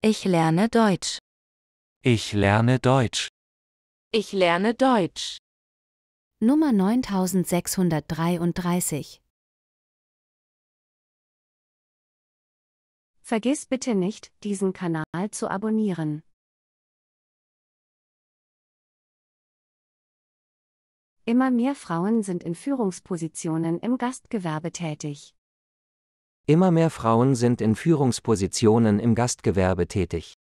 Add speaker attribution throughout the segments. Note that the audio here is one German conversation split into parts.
Speaker 1: Ich lerne Deutsch.
Speaker 2: Ich lerne Deutsch.
Speaker 1: Ich lerne Deutsch. Nummer 9633. Vergiss bitte nicht, diesen Kanal zu abonnieren. Immer mehr Frauen sind in Führungspositionen im Gastgewerbe tätig.
Speaker 2: Immer mehr Frauen sind in Führungspositionen im Gastgewerbe tätig.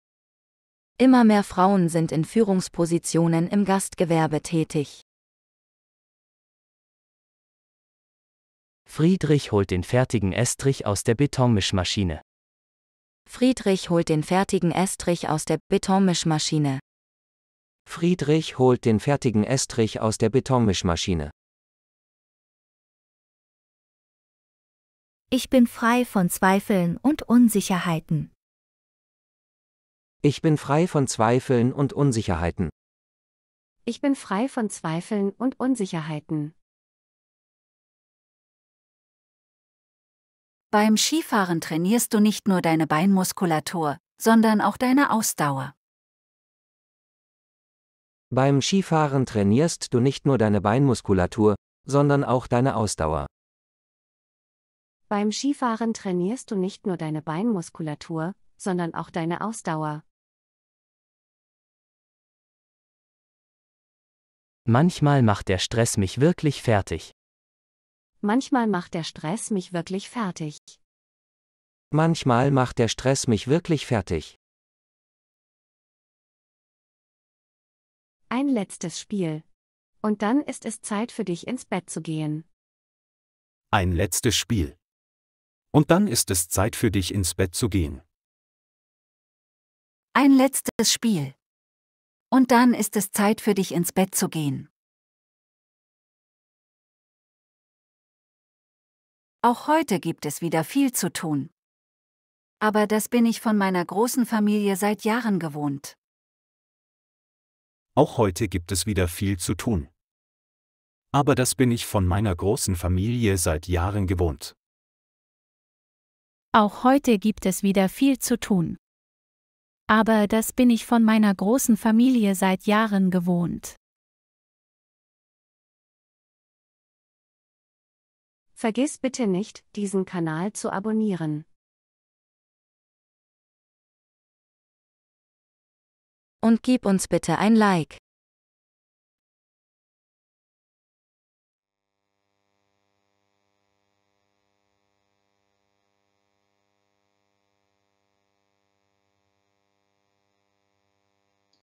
Speaker 1: Immer mehr Frauen sind in Führungspositionen im Gastgewerbe tätig.
Speaker 2: Friedrich holt den fertigen Estrich aus der Betonmischmaschine.
Speaker 1: Friedrich holt den fertigen Estrich aus der Betonmischmaschine.
Speaker 2: Friedrich holt den fertigen Estrich aus der Betonmischmaschine.
Speaker 1: Ich bin frei von Zweifeln und Unsicherheiten.
Speaker 2: Ich bin frei von Zweifeln und Unsicherheiten.
Speaker 1: Ich bin frei von Zweifeln und Unsicherheiten. Beim Skifahren trainierst du nicht nur deine Beinmuskulatur, sondern auch deine Ausdauer.
Speaker 2: Beim Skifahren trainierst du nicht nur deine Beinmuskulatur, sondern auch deine Ausdauer.
Speaker 1: Beim Skifahren trainierst du nicht nur deine Beinmuskulatur, sondern auch deine Ausdauer.
Speaker 2: Manchmal macht der Stress mich wirklich fertig.
Speaker 1: Manchmal macht der Stress mich wirklich fertig.
Speaker 2: Manchmal macht der Stress mich wirklich fertig.
Speaker 1: Ein letztes Spiel. Und dann ist es Zeit für dich ins Bett zu gehen.
Speaker 2: Ein letztes Spiel. Und dann ist es Zeit für dich ins Bett zu gehen.
Speaker 1: Ein letztes Spiel. Und dann ist es Zeit für dich ins Bett zu gehen. Auch heute gibt es wieder viel zu tun. Aber das bin ich von meiner großen Familie seit Jahren gewohnt.
Speaker 2: Auch heute gibt es wieder viel zu tun. Aber das bin ich von meiner großen Familie seit Jahren gewohnt.
Speaker 1: Auch heute gibt es wieder viel zu tun. Aber das bin ich von meiner großen Familie seit Jahren gewohnt. Vergiss bitte nicht, diesen Kanal zu abonnieren. Und gib uns bitte ein Like.